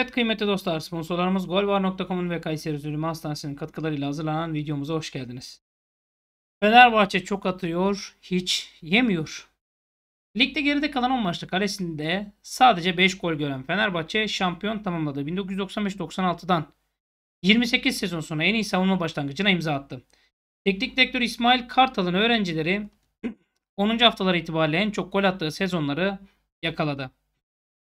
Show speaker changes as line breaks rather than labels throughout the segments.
Evet kıymetli dostlar sponsorlarımız golvar.com'un ve Kayseri Zulüm Hastanesi'nin katkılarıyla hazırlanan videomuza hoş geldiniz. Fenerbahçe çok atıyor, hiç yemiyor. Ligde geride kalan 10 maçta kalesinde sadece 5 gol gören Fenerbahçe şampiyon tamamladı. 1995-96'dan 28 sezon sonra en iyi savunma başlangıcına imza attı. Teknik direktör İsmail Kartal'ın öğrencileri 10. haftalar itibariyle en çok gol attığı sezonları yakaladı.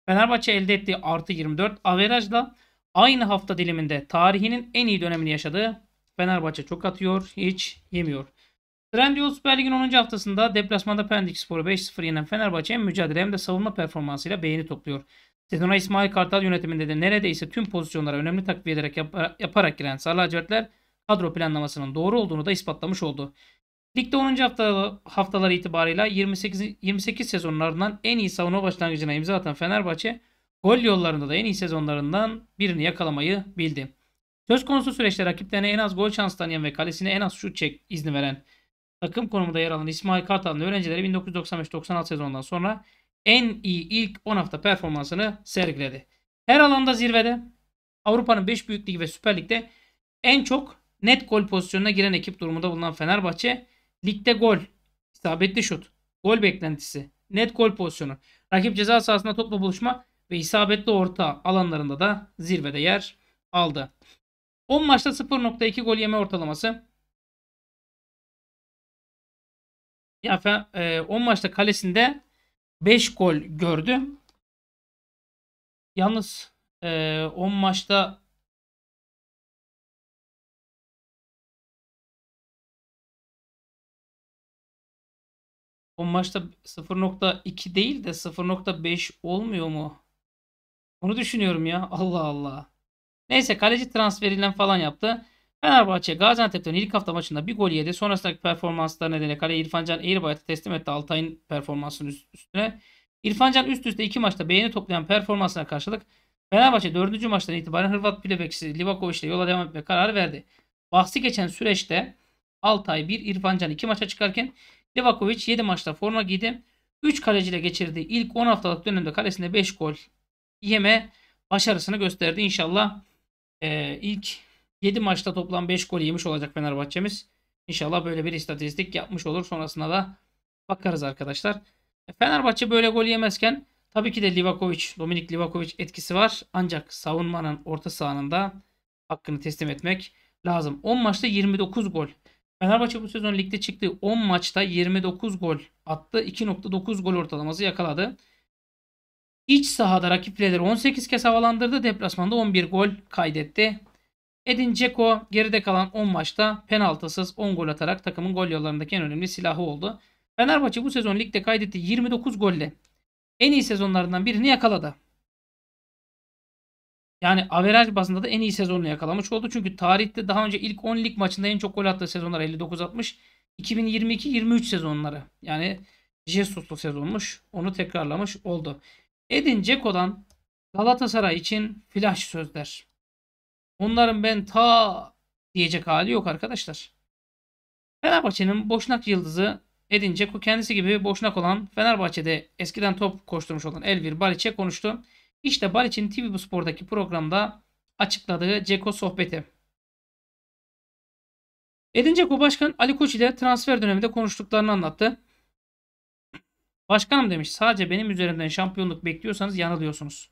Fenerbahçe elde ettiği artı 24 averajla aynı hafta diliminde tarihinin en iyi dönemini yaşadı. Fenerbahçe çok atıyor, hiç yemiyor. Trendyol Süper Lig'in 10. haftasında deplasmanda Pendik Spor'u 5-0 yenen Fenerbahçe hem mücadele hem de savunma performansıyla beğeni topluyor. Sezona İsmail Kartal yönetiminde de neredeyse tüm pozisyonlara önemli takviyeler yap yaparak giren Sarı Lacivertler kadro planlamasının doğru olduğunu da ispatlamış oldu. Ligde 10. hafta, haftalar itibarıyla 28, 28 sezonlarından en iyi savunma başlangıcına imza atan Fenerbahçe gol yollarında da en iyi sezonlarından birini yakalamayı bildi. Söz konusu süreçte rakiplerine en az gol şansı tanıyan ve kalesine en az şut çek izni veren takım konumunda yer alan İsmail Kartal'ın öğrencileri 1995-96 sezonundan sonra en iyi ilk 10 hafta performansını sergiledi. Her alanda zirvede Avrupa'nın 5 büyük ligi ve Süper Lig'de en çok net gol pozisyonuna giren ekip durumunda bulunan Fenerbahçe Ligde gol, isabetli şut, gol beklentisi, net gol pozisyonu, rakip ceza sahasında topla buluşma ve isabetli orta alanlarında da zirvede yer aldı. 10 maçta 0.2 gol yeme ortalaması.
Ya 10 e, maçta kalesinde 5 gol gördü. Yalnız 10 e, maçta O maçta 0.2
değil de 0.5 olmuyor mu? Onu düşünüyorum ya. Allah Allah. Neyse kaleci transferinden falan yaptı. Fenerbahçe Gaziantep'ten ilk hafta maçında bir gol yedi. Sonrasındaki performansları nedeniyle kale İrfancan Eğirbayat'ı teslim etti Altay'ın performansının üstüne. İrfancan üst üste iki maçta beğeni toplayan performansına karşılık Fenerbahçe dördüncü maçtan itibaren Hırvat Pilebekçisi Livakovic ile yola devam etme karar verdi. Bahsi geçen süreçte Altay 1, İrfancan 2 maça çıkarken Livakovic 7 maçta forma giydi. 3 kaleciyle geçirdiği ilk 10 haftalık dönemde kalesinde 5 gol yeme başarısını gösterdi. İnşallah e, ilk 7 maçta toplam 5 gol yemiş olacak Fenerbahçe'miz. İnşallah böyle bir istatistik yapmış olur. Sonrasında da bakarız arkadaşlar. E, Fenerbahçe böyle gol yemezken tabii ki de Livakovic, Dominik Livakovic etkisi var. Ancak savunmanın orta sahanında hakkını teslim etmek lazım. 10 maçta 29 gol Fenerbahçe bu sezon ligde çıktığı 10 maçta 29 gol attı. 2.9 gol ortalaması yakaladı. İç sahada rakipleri 18 kez havalandırdı. Deplasmanda 11 gol kaydetti. Edin Dzeko geride kalan 10 maçta penaltısız 10 gol atarak takımın gol yollarındaki en önemli silahı oldu. Fenerbahçe bu sezon ligde kaydetti 29 golle en iyi sezonlarından birini yakaladı. Yani averaj bazında da en iyi sezonunu yakalamış oldu. Çünkü tarihte daha önce ilk 10 lig maçında en çok gol attığı sezonlar 59-60. 2022-23 sezonları. Yani Jesus'lu sezonmuş. Onu tekrarlamış oldu. Edin Ceko'dan Galatasaray için flash sözler. Onların ben ta diyecek hali yok arkadaşlar. Fenerbahçe'nin boşnak yıldızı Edin Ceko kendisi gibi boşnak olan Fenerbahçe'de eskiden top koşturmuş olan Elvir Baliç'e konuştu. İşte Baliç'in TV Bu Spor'daki programda açıkladığı Ceko sohbeti. Edin Ceko Başkan Ali Koç ile transfer döneminde konuştuklarını anlattı. Başkanım demiş sadece benim üzerimden şampiyonluk bekliyorsanız yanılıyorsunuz.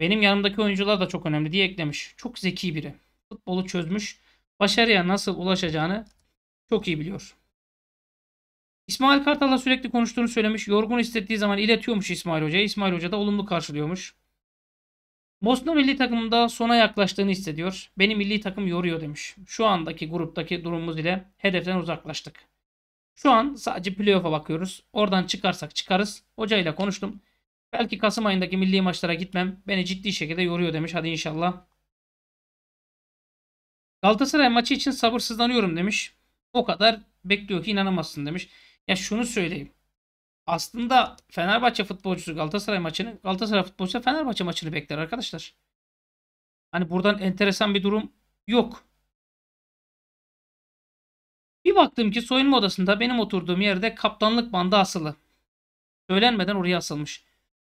Benim yanımdaki oyuncular da çok önemli diye eklemiş. Çok zeki biri. Futbolu çözmüş. Başarıya nasıl ulaşacağını çok iyi biliyor. İsmail Kartal'la sürekli konuştuğunu söylemiş. Yorgun hissettiği zaman iletiyormuş İsmail Hoca'ya. İsmail Hoca da olumlu karşılıyormuş. Bosna milli takımında sona yaklaştığını hissediyor. Beni milli takım yoruyor demiş. Şu andaki gruptaki durumumuz ile hedeften uzaklaştık. Şu an sadece playoff'a bakıyoruz. Oradan çıkarsak çıkarız. Hoca ile konuştum. Belki Kasım ayındaki milli maçlara gitmem beni ciddi şekilde yoruyor demiş. Hadi inşallah. Galatasaray maçı için sabırsızlanıyorum demiş. O kadar bekliyor ki inanamazsın demiş. Ya şunu söyleyeyim aslında Fenerbahçe futbolcusu Galatasaray maçını, Galatasaray futbolcusu Fenerbahçe maçını bekler arkadaşlar. Hani buradan enteresan bir durum yok. Bir baktım ki soyunma odasında benim oturduğum yerde kaptanlık bandı asılı. Söylenmeden oraya asılmış.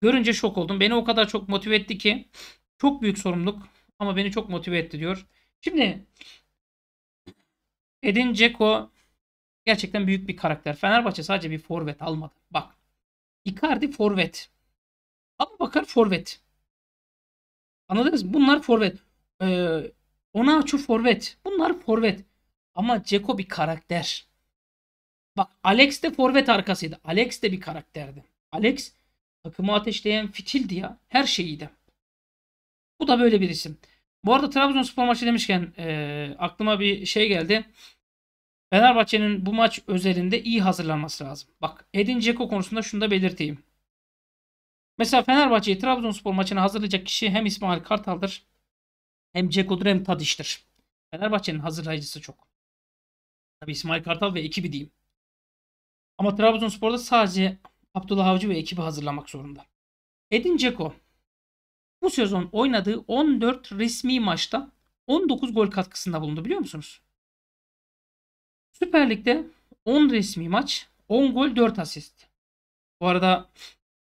Görünce şok oldum. Beni o kadar çok motive etti ki çok büyük sorumluluk ama beni çok motive etti diyor. Şimdi Edin Ceko. Gerçekten büyük bir karakter. Fenerbahçe sadece bir forvet almadı. Bak. Icardi forvet. Ama bakar forvet. Anladınız mı? Bunlar forvet. Ee, Onaçu forvet. Bunlar forvet. Ama Ceko bir karakter. Bak Alex de forvet arkasıydı. Alex de bir karakterdi. Alex takımı ateşleyen fitildi ya. Her şeyiydi. Bu da böyle bir isim. Bu arada Trabzonspor maçı demişken e, aklıma bir şey geldi. Fenerbahçe'nin bu maç özelinde iyi hazırlanması lazım. Bak Edin Dzeko konusunda şunu da belirteyim. Mesela Fenerbahçe'yi Trabzonspor maçına hazırlayacak kişi hem İsmail Kartal'dır hem Ceko'dur hem Tadiş'tir. Fenerbahçe'nin hazırlayıcısı çok. Tabi İsmail Kartal ve ekibi diyeyim. Ama Trabzonspor'da sadece Abdullah Avcı ve ekibi hazırlamak zorunda. Edin Ceko bu sezon oynadığı 14 resmi maçta 19 gol katkısında bulundu biliyor musunuz? Süper Lig'de 10 resmi maç, 10 gol, 4 asist. Bu arada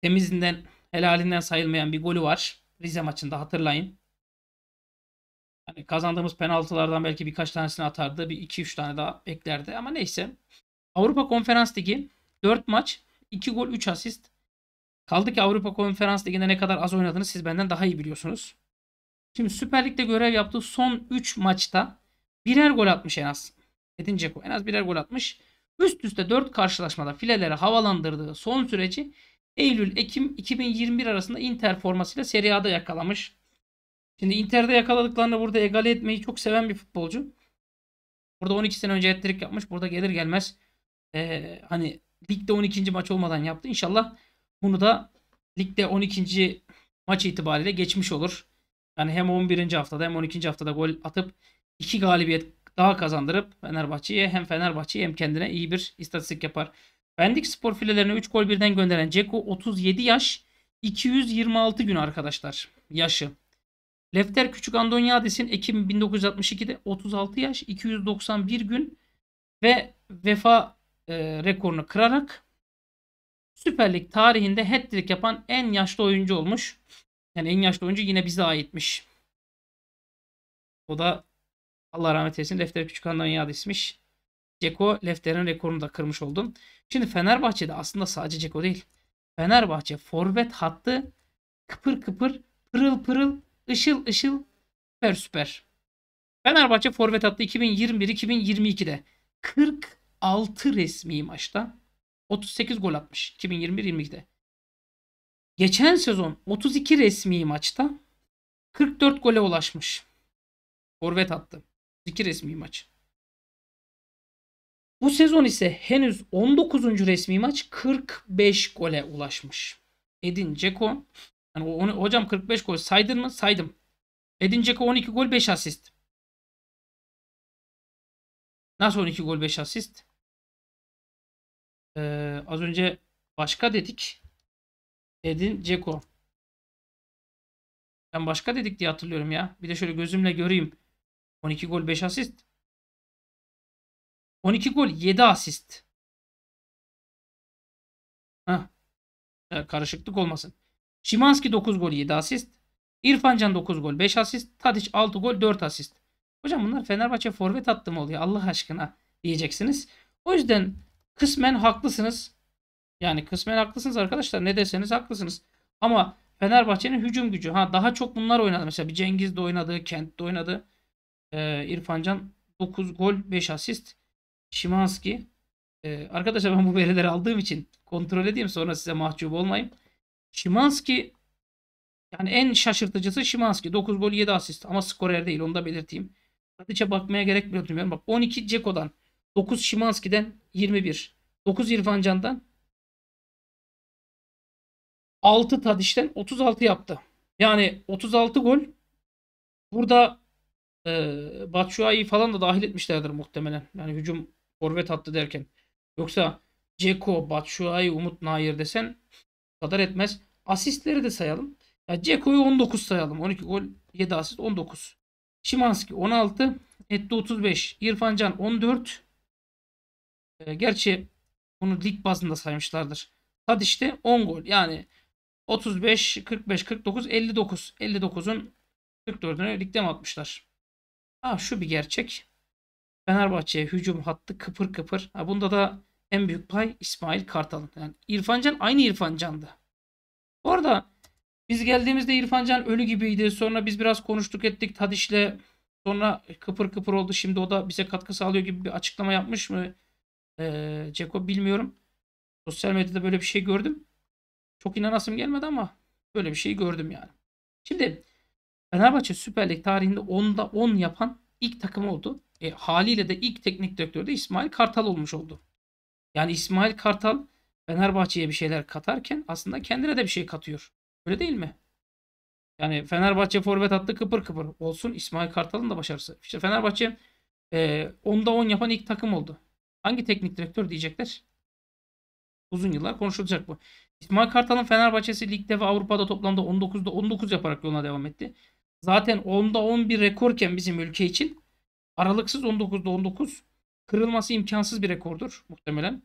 temizinden, helalinden sayılmayan bir golü var. Rize maçında hatırlayın. Hani kazandığımız penaltılardan belki birkaç tanesini atardı. Bir 2-3 tane daha eklerdi ama neyse. Avrupa Konferans Ligi 4 maç, 2 gol, 3 asist. Kaldı ki Avrupa Konferans Ligi'nde ne kadar az oynadığını siz benden daha iyi biliyorsunuz. Şimdi Süper Lig'de görev yaptığı son 3 maçta birer gol atmış en az. Edin Dzeko en az birer gol atmış. Üst üste 4 karşılaşmada filelere havalandırdığı son süreci Eylül-Ekim 2021 arasında Inter formasıyla Serie A'da yakalamış. Şimdi Inter'de yakaladıklarını burada egale etmeyi çok seven bir futbolcu. Burada 12 sene önce ettirik yapmış. Burada gelir gelmez ee, hani ligde 12. maç olmadan yaptı. İnşallah bunu da ligde 12. maç itibariyle geçmiş olur. Yani hem 11. haftada hem 12. haftada gol atıp iki galibiyet daha kazandırıp Fenerbahçe'ye hem Fenerbahçe'ye hem kendine iyi bir istatistik yapar. Bendik spor filelerine 3 gol birden gönderen Ceko 37 yaş 226 gün arkadaşlar yaşı. Lefter Küçük Andonyadis'in Ekim 1962'de 36 yaş 291 gün ve vefa e, rekorunu kırarak Süper Lig tarihinde hat-trick yapan en yaşlı oyuncu olmuş. Yani en yaşlı oyuncu yine bize aitmiş. O da Allah rahmet eylesin. Lefter Küçükhan'dan yad ismiş. Ceko Lefter'in rekorunu da kırmış oldum. Şimdi Fenerbahçe'de aslında sadece Ceko değil. Fenerbahçe forvet hattı kıpır kıpır pırıl pırıl ışıl ışıl süper süper. Fenerbahçe forvet hattı 2021-2022'de 46 resmi maçta 38 gol atmış 2021-22'de. Geçen sezon 32 resmi maçta 44 gole ulaşmış. Forvet attı. 12 resmi maç. Bu sezon ise henüz 19. resmi maç 45 gole ulaşmış. Edin Ceko. yani onu, hocam 45 gol saydın mı? Saydım.
Edin Ceko 12 gol 5 asist. Nasıl 12 gol 5 asist? Ee, az önce başka dedik. Edin Ceko. Ben başka dedik diye hatırlıyorum ya. Bir de şöyle gözümle göreyim. 12 gol 5 asist. 12 gol 7 asist. Heh.
karışıklık olmasın. Şimanski 9 gol 7 asist. İrfancan 9 gol 5 asist. Tadiç 6 gol 4 asist. Hocam bunlar Fenerbahçe forvet attı mı oluyor Allah aşkına diyeceksiniz. O yüzden kısmen haklısınız. Yani kısmen haklısınız arkadaşlar. Ne deseniz haklısınız. Ama Fenerbahçe'nin hücum gücü. Ha daha çok bunlar oynadı. Mesela bir Cengiz de oynadı. Kent de oynadı. Ee, İrfancan 9 gol 5 asist. Şimanski ee, arkadaşlar ben bu verileri aldığım için kontrol edeyim sonra size mahcup olmayayım. Şimanski yani en şaşırtıcısı Şimanski 9 gol 7 asist ama skorer değil onu da belirteyim. Tadiç'e bakmaya gerek bile duymuyorum. Bak 12 Ceko'dan 9 Şimanski'den 21 9 İrfancan'dan 6 Tadiç'ten 36 yaptı. Yani 36 gol burada e, ee, Batshuayi falan da dahil etmişlerdir muhtemelen. Yani hücum forvet hattı derken. Yoksa Ceko, Batshuayi, Umut Nayir desen kadar etmez. Asistleri de sayalım. Ya Ceko'yu 19 sayalım. 12 gol, 7 asist, 19. Şimanski 16, Etti 35, İrfan Can 14. E, ee, gerçi bunu lig bazında saymışlardır. Tad işte 10 gol. Yani 35, 45, 49, 59. 59'un 44'ünü ligde mi atmışlar? Ha şu bir gerçek. Fenerbahçe hücum hattı kıpır kıpır. Ha, bunda da en büyük pay İsmail Kartal. Yani İrfancan aynı İrfancan'dı. Bu arada biz geldiğimizde İrfancan ölü gibiydi. Sonra biz biraz konuştuk ettik Tadiş'le. Sonra kıpır kıpır oldu. Şimdi o da bize katkı sağlıyor gibi bir açıklama yapmış mı? Ee, Ceko bilmiyorum. Sosyal medyada böyle bir şey gördüm. Çok inanasım gelmedi ama böyle bir şey gördüm yani. Şimdi Fenerbahçe Süper Lig tarihinde 10'da 10 yapan ilk takım oldu. E, haliyle de ilk teknik direktör de İsmail Kartal olmuş oldu. Yani İsmail Kartal Fenerbahçe'ye bir şeyler katarken aslında kendine de bir şey katıyor. Öyle değil mi? Yani Fenerbahçe forvet attı kıpır kıpır. Olsun İsmail Kartal'ın da başarısı. İşte Fenerbahçe e, 10'da 10 yapan ilk takım oldu. Hangi teknik direktör diyecekler? Uzun yıllar konuşulacak bu. İsmail Kartal'ın Fenerbahçe'si ligde ve Avrupa'da toplamda 19'da 19 yaparak yoluna devam etti. Zaten 10'da 11 rekorken bizim ülke için aralıksız 19'da 19 kırılması imkansız bir rekordur muhtemelen.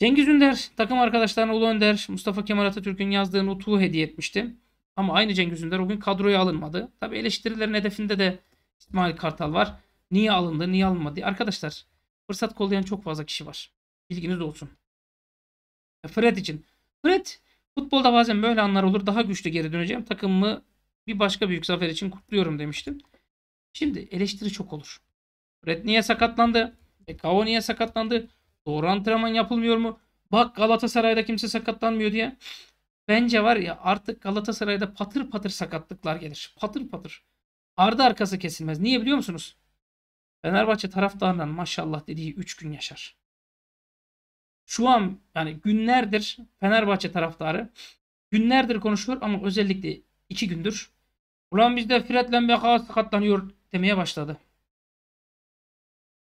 Cengiz Ünder takım arkadaşlarına Ulu Önder Mustafa Kemal Atatürk'ün yazdığı notu hediye etmişti. Ama aynı Cengiz Ünder o gün kadroya alınmadı. Tabi eleştirilerin hedefinde de İsmail Kartal var. Niye alındı, niye alınmadı? Arkadaşlar fırsat kollayan çok fazla kişi var. Bilginiz olsun. E, Fred için. Fred futbolda bazen böyle anlar olur. Daha güçlü geri döneceğim. Takımımı bir başka büyük zafer için kutluyorum demiştim. Şimdi eleştiri çok olur. Red niye sakatlandı? Bekao niye sakatlandı? Doğru antrenman yapılmıyor mu? Bak Galatasaray'da kimse sakatlanmıyor diye. Bence var ya artık Galatasaray'da patır patır sakatlıklar gelir. Patır patır. Ardı arkası kesilmez. Niye biliyor musunuz? Fenerbahçe taraftarından maşallah dediği 3 gün yaşar. Şu an yani günlerdir Fenerbahçe taraftarı günlerdir konuşuyor ama özellikle 2 gündür Ulan bizde de Fred'le Beka sakatlanıyor demeye başladı.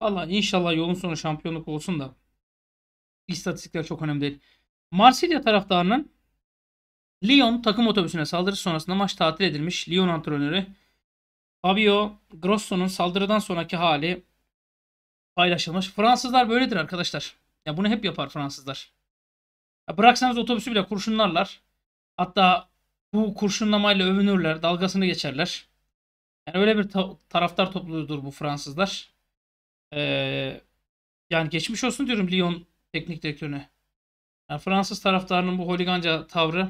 Valla inşallah yolun sonu şampiyonluk olsun da İstatistikler çok önemli değil. Marsilya taraftarının Lyon takım otobüsüne saldırısı sonrasında maç tatil edilmiş. Lyon antrenörü Fabio Grosso'nun saldırıdan sonraki hali paylaşılmış. Fransızlar böyledir arkadaşlar. Ya bunu hep yapar Fransızlar. Ya bıraksanız otobüsü bile kurşunlarlar. Hatta bu kurşunlamayla övünürler, dalgasını geçerler. Yani öyle bir ta- taraftar topluluğudur bu Fransızlar. Ee, yani geçmiş olsun diyorum Lyon teknik direktörüne. Yani Fransız taraftarının
bu holiganca tavrı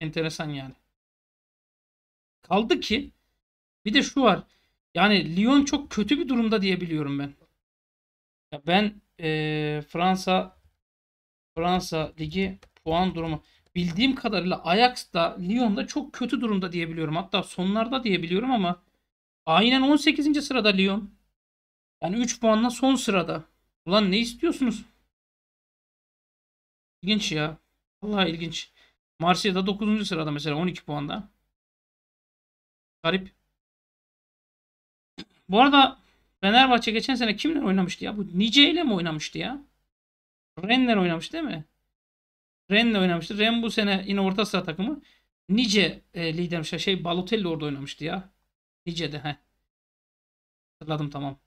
enteresan yani.
Kaldı ki bir de şu var. Yani Lyon çok kötü bir durumda diyebiliyorum ben. Ya ben e, Fransa Fransa ligi puan durumu bildiğim kadarıyla Ajax da Lyon da çok kötü durumda diyebiliyorum. Hatta sonlarda diyebiliyorum ama aynen 18. sırada Lyon. Yani 3 puanla son sırada. Ulan ne istiyorsunuz? İlginç ya. Vallahi ilginç. Marsilya'da 9. sırada mesela 12
puanda. Garip. Bu arada
Fenerbahçe geçen sene kimle oynamıştı ya? Bu Nice ile mi oynamıştı ya? Renner oynamış değil mi? Ren'le oynamıştı. Ren bu sene yine orta saha takımı. Nice e, lidermiş. Şey, şey Balotelli orada oynamıştı ya. Nice'de he. Hatırladım tamam.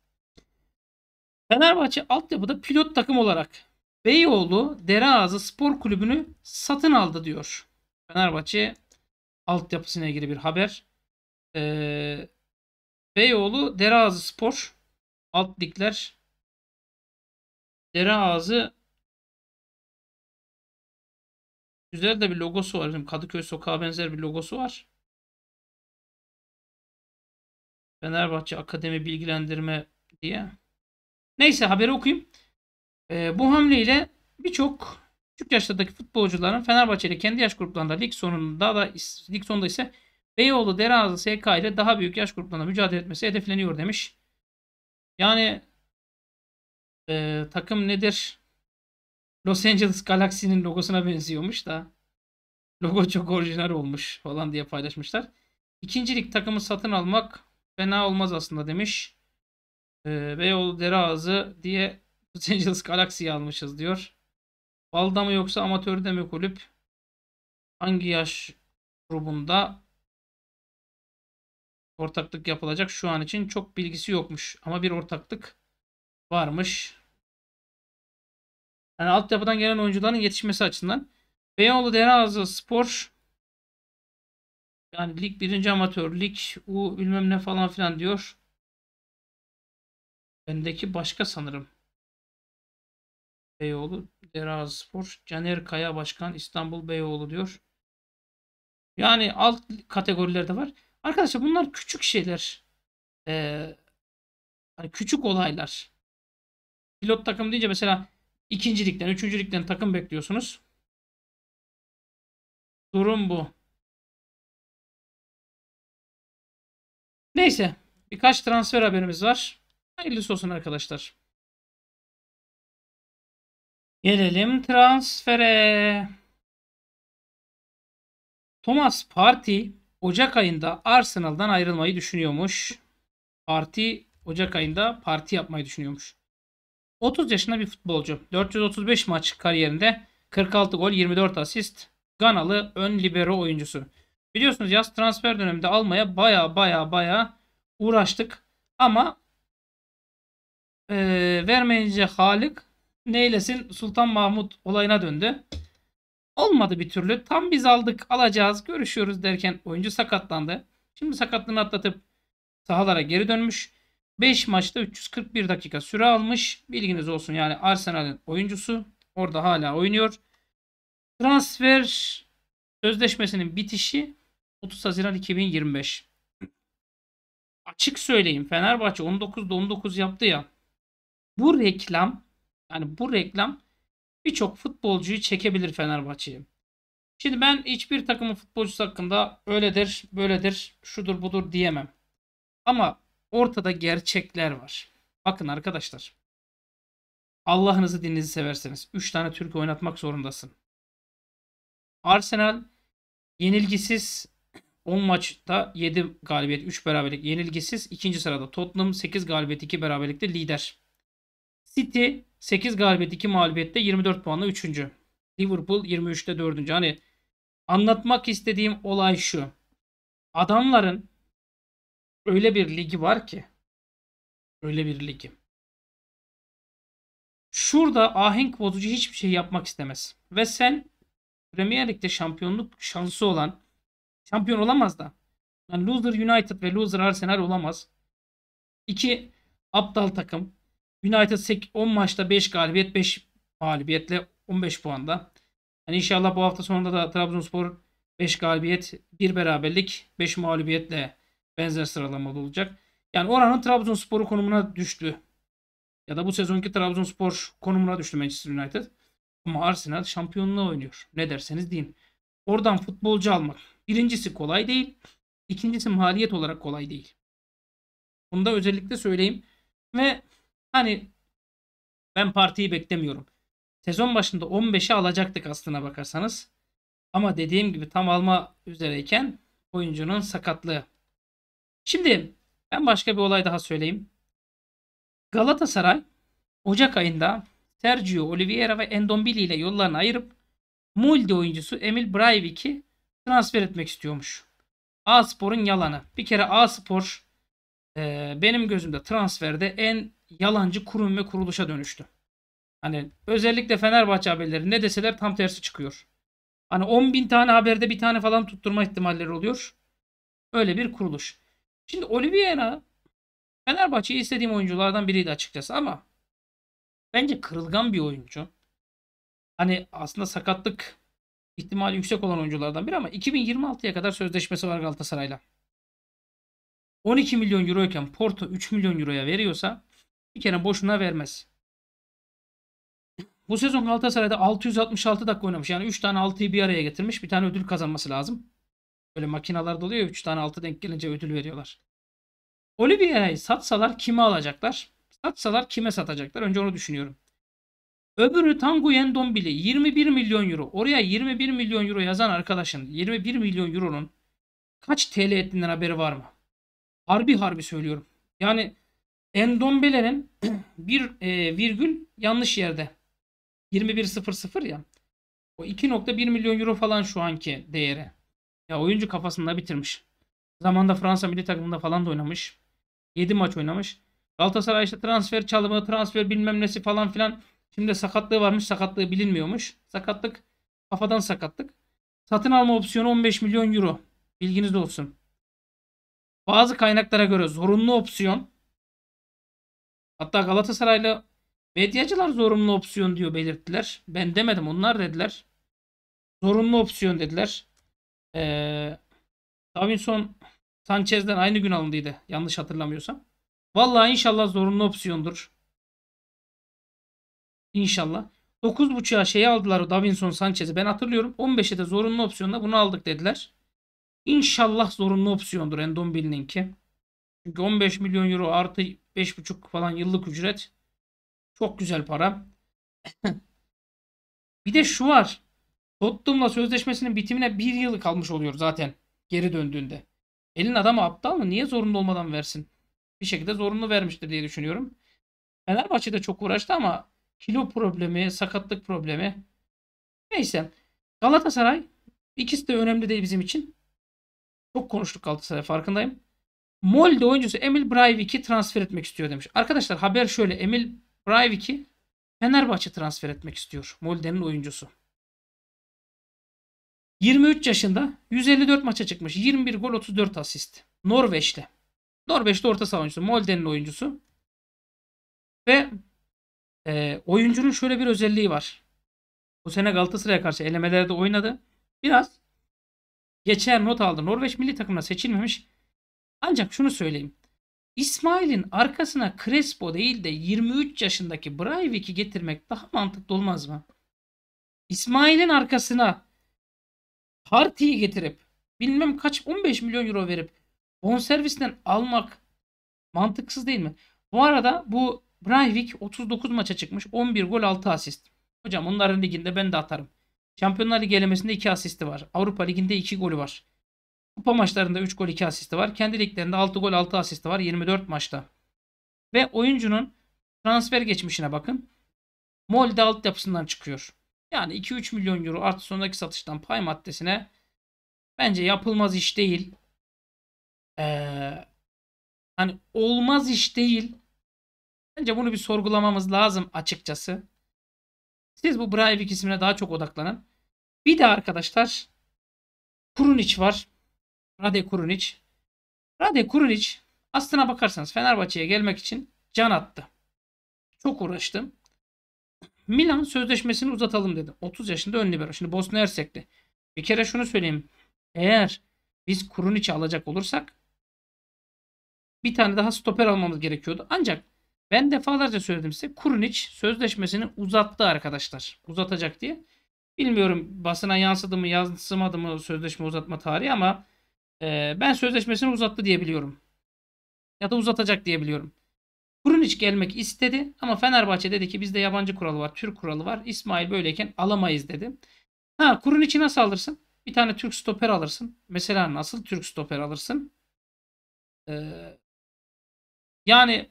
Fenerbahçe altyapıda pilot takım olarak Beyoğlu Dereazı Spor Kulübü'nü satın aldı diyor. Fenerbahçe altyapısına ilgili bir haber. Ee, Beyoğlu Dereazı Spor
alt ligler Dereazı Güzel de bir logosu var. Kadıköy sokağa benzer bir logosu var. Fenerbahçe Akademi Bilgilendirme
diye. Neyse haberi okuyayım. E, bu hamleyle birçok küçük yaşlardaki futbolcuların Fenerbahçe ile kendi yaş gruplarında lig sonunda da lig sonunda ise Beyoğlu Derazı SK ile daha büyük yaş gruplarında mücadele etmesi hedefleniyor demiş. Yani e, takım nedir? Los Angeles Galaxy'nin logosuna benziyormuş da logo çok orijinal olmuş falan diye paylaşmışlar. İkincilik takımı satın almak fena olmaz aslında demiş. Ee, Beyoğlu dere ağzı diye Los Angeles Galaxy'yi almışız diyor. Balda mı yoksa amatörde mi kulüp? Hangi yaş grubunda
ortaklık yapılacak? Şu an için çok bilgisi yokmuş. Ama bir ortaklık varmış. Yani altyapıdan
gelen oyuncuların yetişmesi açısından. Beyoğlu Denizli Spor yani lig birinci amatör, lig U bilmem ne falan filan diyor.
Bendeki başka sanırım. Beyoğlu, Derazi
Spor, Caner Kaya Başkan, İstanbul Beyoğlu diyor. Yani alt kategorilerde var. Arkadaşlar bunlar küçük şeyler. Ee, hani küçük olaylar. Pilot takım deyince mesela İkincilikten, üçüncülükten
takım bekliyorsunuz. Durum bu. Neyse. Birkaç transfer haberimiz var. Hayırlısı olsun arkadaşlar. Gelelim
transfere. Thomas Parti Ocak ayında Arsenal'dan ayrılmayı düşünüyormuş. Parti Ocak ayında parti yapmayı düşünüyormuş. 30 yaşında bir futbolcu. 435 maç kariyerinde 46 gol 24 asist. Ganalı ön libero oyuncusu. Biliyorsunuz yaz transfer döneminde almaya baya baya baya uğraştık. Ama e, vermeyince Halik neylesin Sultan Mahmut olayına döndü. Olmadı bir türlü. Tam biz aldık alacağız görüşüyoruz derken oyuncu sakatlandı. Şimdi sakatlığını atlatıp sahalara geri dönmüş. 5 maçta 341 dakika süre almış. Bilginiz olsun yani Arsenal'in oyuncusu. Orada hala oynuyor. Transfer sözleşmesinin bitişi 30 Haziran 2025. Açık söyleyeyim Fenerbahçe 19'da 19 yaptı ya. Bu reklam yani bu reklam birçok futbolcuyu çekebilir Fenerbahçe'ye. Şimdi ben hiçbir takımın futbolcusu hakkında öyledir, böyledir, şudur budur diyemem. Ama Ortada gerçekler var. Bakın arkadaşlar. Allah'ınızı dininizi severseniz 3 tane Türk oynatmak zorundasın. Arsenal yenilgisiz 10 maçta 7 galibiyet 3 beraberlik yenilgisiz. ikinci sırada Tottenham 8 galibiyet 2 beraberlikte lider. City 8 galibiyet 2 mağlubiyette 24 puanla 3. Liverpool 23'te 4. Hani anlatmak istediğim olay şu. Adamların öyle bir ligi var ki. Öyle bir ligi. Şurada ahenk bozucu hiçbir şey yapmak istemez. Ve sen Premier Lig'de şampiyonluk şansı olan şampiyon olamaz da. Yani Loser United ve Loser Arsenal olamaz. İki aptal takım. United 10 maçta 5 galibiyet 5 mağlubiyetle 15 puanda. Yani inşallah bu hafta sonunda da Trabzonspor 5 galibiyet 1 beraberlik 5 mağlubiyetle benzer sıralamada olacak. Yani oranın Trabzonspor'u konumuna düştü. Ya da bu sezonki Trabzonspor konumuna düştü Manchester United. Ama Arsenal şampiyonluğa oynuyor. Ne derseniz deyin. Oradan futbolcu almak. Birincisi kolay değil. İkincisi maliyet olarak kolay değil. Bunu da özellikle söyleyeyim. Ve hani ben partiyi beklemiyorum. Sezon başında 15'e alacaktık aslına bakarsanız. Ama dediğim gibi tam alma üzereyken oyuncunun sakatlığı. Şimdi ben başka bir olay daha söyleyeyim. Galatasaray Ocak ayında Sergio Oliveira ve Endombili ile yollarını ayırıp Molde oyuncusu Emil Breivik'i transfer etmek istiyormuş. A Spor'un yalanı. Bir kere A Spor e, benim gözümde transferde en yalancı kurum ve kuruluşa dönüştü. Hani özellikle Fenerbahçe haberleri ne deseler tam tersi çıkıyor. Hani 10 bin tane haberde bir tane falan tutturma ihtimalleri oluyor. Öyle bir kuruluş. Şimdi Oliveira Fenerbahçe'yi istediğim oyunculardan biriydi açıkçası ama bence kırılgan bir oyuncu. Hani aslında sakatlık ihtimali yüksek olan oyunculardan biri ama 2026'ya kadar sözleşmesi var Galatasaray'la. 12 milyon euro Porto 3 milyon euroya veriyorsa bir kere boşuna vermez. Bu sezon Galatasaray'da 666 dakika oynamış. Yani 3 tane 6'yı bir araya getirmiş. Bir tane ödül kazanması lazım. Böyle makinalarda oluyor 3 tane 6 denk gelince ödül veriyorlar. Olivier'i satsalar kime alacaklar? Satsalar kime satacaklar? Önce onu düşünüyorum. Öbürü Tango Yendombili 21 milyon euro. Oraya 21 milyon euro yazan arkadaşın 21 milyon euronun kaç TL ettiğinden haberi var mı? Harbi harbi söylüyorum. Yani Endombele'nin bir e, virgül yanlış yerde. 21.00 ya. O 2.1 milyon euro falan şu anki değeri. Ya oyuncu kafasında bitirmiş. Zamanda Fransa milli takımında falan da oynamış. 7 maç oynamış. Galatasaray işte transfer çalımı, transfer bilmem nesi falan filan. Şimdi sakatlığı varmış. Sakatlığı bilinmiyormuş. Sakatlık kafadan sakatlık. Satın alma opsiyonu 15 milyon euro. Bilginiz olsun. Bazı kaynaklara göre zorunlu opsiyon. Hatta Galatasaraylı medyacılar zorunlu opsiyon diyor belirttiler. Ben demedim onlar dediler. Zorunlu opsiyon dediler. Ee, Davinson Sanchez'den aynı gün alındıydı. Yanlış hatırlamıyorsam. Vallahi inşallah zorunlu opsiyondur. İnşallah. 9.5'a şeyi aldılar o Davinson Sanchez'i. Ben hatırlıyorum. 15'e de zorunlu opsiyonda bunu aldık dediler. İnşallah zorunlu opsiyondur Endombil'in ki. Çünkü 15 milyon euro artı 5.5 falan yıllık ücret. Çok güzel para. bir de şu var. Tottenham'la sözleşmesinin bitimine bir yıl kalmış oluyor zaten geri döndüğünde. Elin adamı aptal mı? Niye zorunlu olmadan versin? Bir şekilde zorunlu vermiştir diye düşünüyorum. Fenerbahçe de çok uğraştı ama kilo problemi, sakatlık problemi. Neyse. Galatasaray ikisi de önemli değil bizim için. Çok konuştuk Galatasaray farkındayım. Molde oyuncusu Emil Breivik'i transfer etmek istiyor demiş. Arkadaşlar haber şöyle. Emil Breivik'i Fenerbahçe transfer etmek istiyor. Molde'nin oyuncusu. 23 yaşında 154 maça çıkmış. 21 gol 34 asist. Norveç'te Norveç'te orta saha oyuncusu. Molden'in oyuncusu. Ve e, oyuncunun şöyle bir özelliği var. Bu sene Galatasaray'a karşı elemelerde oynadı. Biraz geçer not aldı. Norveç milli takımına seçilmemiş. Ancak şunu söyleyeyim. İsmail'in arkasına Crespo değil de 23 yaşındaki Braiviki getirmek daha mantıklı olmaz mı? İsmail'in arkasına Parti'yi getirip bilmem kaç 15 milyon euro verip bonservisten almak mantıksız değil mi? Bu arada bu Breivik 39 maça çıkmış. 11 gol 6 asist. Hocam onların liginde ben de atarım. Şampiyonlar Ligi elemesinde 2 asisti var. Avrupa Ligi'nde 2 golü var. Kupa maçlarında 3 gol 2 asisti var. Kendi liglerinde 6 gol 6 asisti var 24 maçta. Ve oyuncunun transfer geçmişine bakın. Molde altyapısından çıkıyor. Yani 2-3 milyon euro artı sonraki satıştan pay maddesine bence yapılmaz iş değil. Ee, hani olmaz iş değil. Bence bunu bir sorgulamamız lazım açıkçası. Siz bu Breivik ismine daha çok odaklanın. Bir de arkadaşlar Kurunic var. Rade Kurunic. Rade Kurunic aslına bakarsanız Fenerbahçe'ye gelmek için can attı. Çok uğraştım. Milan sözleşmesini uzatalım dedi. 30 yaşında ön libero. Şimdi Bosna Hersek'te. Bir kere şunu söyleyeyim. Eğer biz Kurunic'i alacak olursak bir tane daha stoper almamız gerekiyordu. Ancak ben defalarca söyledim size Kurunic sözleşmesini uzattı arkadaşlar. Uzatacak diye. Bilmiyorum basına yansıdı mı yansımadı mı sözleşme uzatma tarihi ama e, ben sözleşmesini uzattı diyebiliyorum Ya da uzatacak diyebiliyorum. Grunic gelmek istedi ama Fenerbahçe dedi ki bizde yabancı kuralı var, Türk kuralı var. İsmail böyleyken alamayız dedi. Ha Grunic'i nasıl alırsın? Bir tane Türk stoper alırsın. Mesela nasıl Türk stoper alırsın? Ee, yani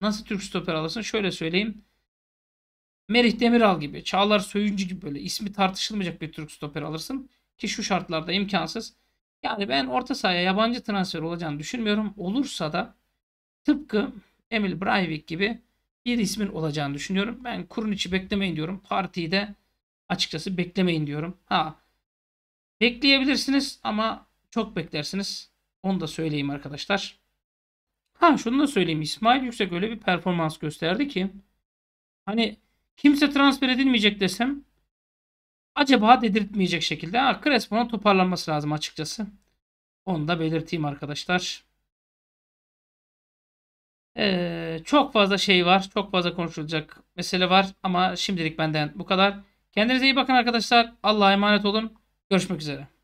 nasıl Türk stoper alırsın? Şöyle söyleyeyim. Merih Demiral gibi, Çağlar Söyüncü gibi böyle ismi tartışılmayacak bir Türk stoper alırsın. Ki şu şartlarda imkansız. Yani ben orta sahaya yabancı transfer olacağını düşünmüyorum. Olursa da tıpkı Emil Breivik gibi bir ismin olacağını düşünüyorum. Ben kurun içi beklemeyin diyorum. Partiyi de açıkçası beklemeyin diyorum. Ha bekleyebilirsiniz ama çok beklersiniz. Onu da söyleyeyim arkadaşlar. Ha şunu da söyleyeyim. İsmail Yüksek öyle bir performans gösterdi ki hani kimse transfer edilmeyecek desem acaba dedirtmeyecek şekilde ha, Crespo'nun toparlanması lazım açıkçası. Onu da belirteyim arkadaşlar. Ee, çok fazla şey var. Çok fazla konuşulacak mesele var. Ama şimdilik benden bu kadar. Kendinize iyi bakın arkadaşlar. Allah'a emanet olun. Görüşmek üzere.